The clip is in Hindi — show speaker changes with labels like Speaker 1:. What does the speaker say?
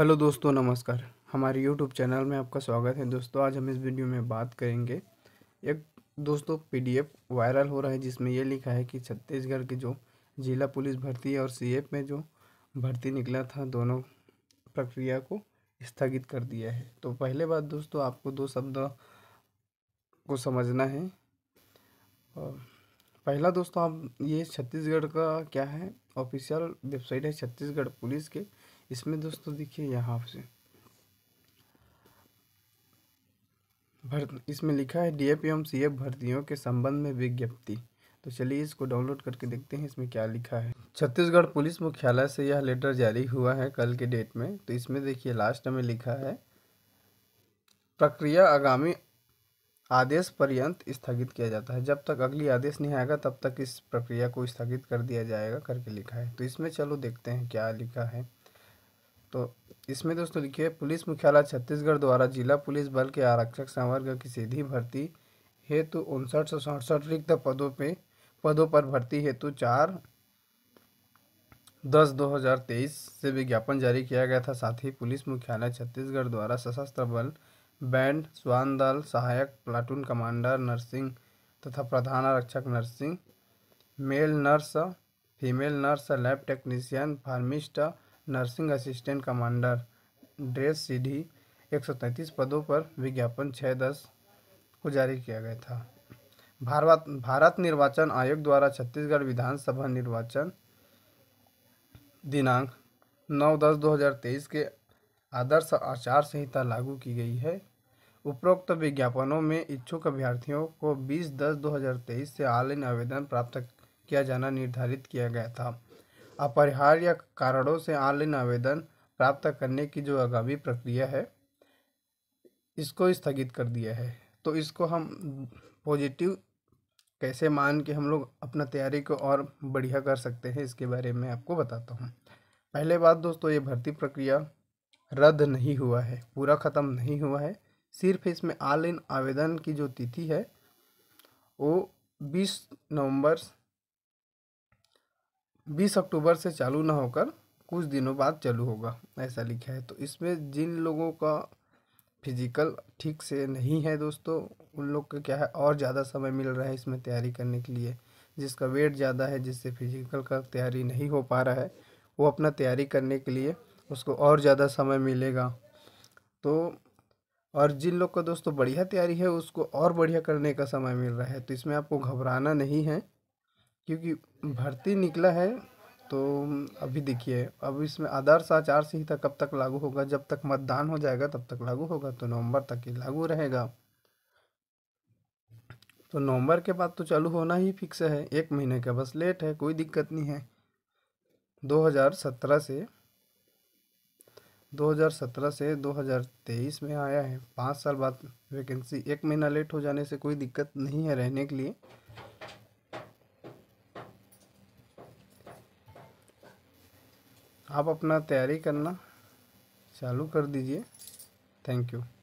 Speaker 1: हेलो दोस्तों नमस्कार हमारे यूट्यूब चैनल में आपका स्वागत है दोस्तों आज हम इस वीडियो में बात करेंगे एक दोस्तों पीडीएफ वायरल हो रहा है जिसमें यह लिखा है कि छत्तीसगढ़ की जो जिला पुलिस भर्ती और सीएफ में जो भर्ती निकला था दोनों प्रक्रिया को स्थगित कर दिया है तो पहले बात दोस्तों आपको दो शब्द को समझना है पहला दोस्तों आप ये छत्तीसगढ़ का क्या है ऑफिशियल वेबसाइट है छत्तीसगढ़ पुलिस के इसमें दोस्तों देखिए यहाँ से भर्त इसमें लिखा है डीएफ एवं एफ भर्तियों के संबंध में विज्ञप्ति तो चलिए इसको डाउनलोड करके देखते हैं इसमें क्या लिखा है छत्तीसगढ़ पुलिस मुख्यालय से यह लेटर जारी हुआ है कल के डेट में तो इसमें देखिए लास्ट में लिखा है प्रक्रिया आगामी आदेश पर्यंत स्थगित किया जाता है जब तक अगली आदेश नहीं आएगा तब तक इस प्रक्रिया को स्थगित कर दिया जाएगा करके लिखा है तो इसमें चलो देखते हैं क्या लिखा है तो इसमें दोस्तों लिखिए पुलिस मुख्यालय छत्तीसगढ़ द्वारा जिला पुलिस बल के आरक्षक संवर्ग की सीधी भर्ती हेतु उनसठ सौ सड़सठ रिक्त पदों पे पदों पर भर्ती हेतु चार दस दो हज़ार तेईस से विज्ञापन जारी किया गया था साथ ही पुलिस मुख्यालय छत्तीसगढ़ द्वारा सशस्त्र बल बैंड स्वान दल सहायक प्लाटून कमांडर नर्सिंग तथा प्रधान आरक्षक nursing male nurse female nurse lab technician pharmacist nursing assistant commander dress सीढ़ी एक सौ तैंतीस पदों पर विज्ञापन छः दस को जारी किया गया था भारत भारत निर्वाचन आयोग द्वारा छत्तीसगढ़ विधानसभा निर्वाचन दिनांक नौ दस दो हज़ार तेईस के आदर्श आचार संहिता लागू की गई है उपरोक्त विज्ञापनों में इच्छुक अभ्यर्थियों को बीस दस दो हज़ार तेईस से ऑनलाइन आवेदन प्राप्त किया जाना निर्धारित किया गया था अपरिहार्य कारणों से ऑनलाइन आवेदन प्राप्त करने की जो आगामी प्रक्रिया है इसको स्थगित कर दिया है तो इसको हम पॉजिटिव कैसे मान के हम लोग अपना तैयारी को और बढ़िया कर सकते हैं इसके बारे में आपको बताता हूँ पहले बात दोस्तों ये भर्ती प्रक्रिया रद्द नहीं हुआ है पूरा ख़त्म नहीं हुआ है सिर्फ इसमें ऑनलाइन आवेदन की जो तिथि है वो 20 नवंबर बीस अक्टूबर से चालू ना होकर कुछ दिनों बाद चालू होगा ऐसा लिखा है तो इसमें जिन लोगों का फिजिकल ठीक से नहीं है दोस्तों उन लोग का क्या है और ज़्यादा समय मिल रहा है इसमें तैयारी करने के लिए जिसका वेट ज़्यादा है जिससे फिजिकल का तैयारी नहीं हो पा रहा है वो अपना तैयारी करने के लिए उसको और ज़्यादा समय मिलेगा तो और जिन लोग का दोस्तों बढ़िया तैयारी है उसको और बढ़िया करने का समय मिल रहा है तो इसमें आपको घबराना नहीं है क्योंकि भर्ती निकला है तो अभी देखिए अब इसमें आदर्श आचार संहिता कब तक लागू होगा जब तक मतदान हो जाएगा तब तक लागू होगा तो नवंबर तक ही लागू रहेगा तो नवंबर के बाद तो चालू होना ही फिक्स है एक महीने का बस लेट है कोई दिक्कत नहीं है 2017 से 2017 से 2023 में आया है पाँच साल बाद वैकेंसी एक महीना लेट हो जाने से कोई दिक्कत नहीं है रहने के लिए आप अपना तैयारी करना चालू कर दीजिए थैंक यू